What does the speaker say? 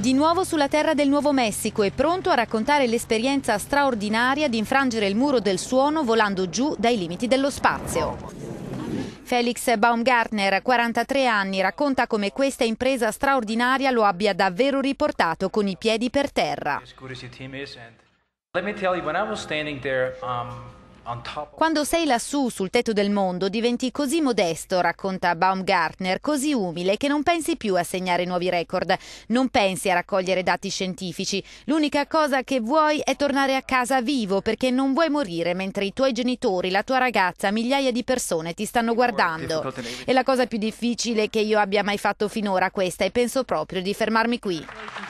Di nuovo sulla terra del Nuovo Messico e pronto a raccontare l'esperienza straordinaria di infrangere il muro del suono volando giù dai limiti dello spazio. Felix Baumgartner, 43 anni, racconta come questa impresa straordinaria lo abbia davvero riportato con i piedi per terra. Let me tell you, when I was standing there, um... Quando sei lassù sul tetto del mondo diventi così modesto, racconta Baumgartner, così umile che non pensi più a segnare nuovi record, non pensi a raccogliere dati scientifici. L'unica cosa che vuoi è tornare a casa vivo perché non vuoi morire mentre i tuoi genitori, la tua ragazza, migliaia di persone ti stanno guardando. È la cosa più difficile che io abbia mai fatto finora questa e penso proprio di fermarmi qui.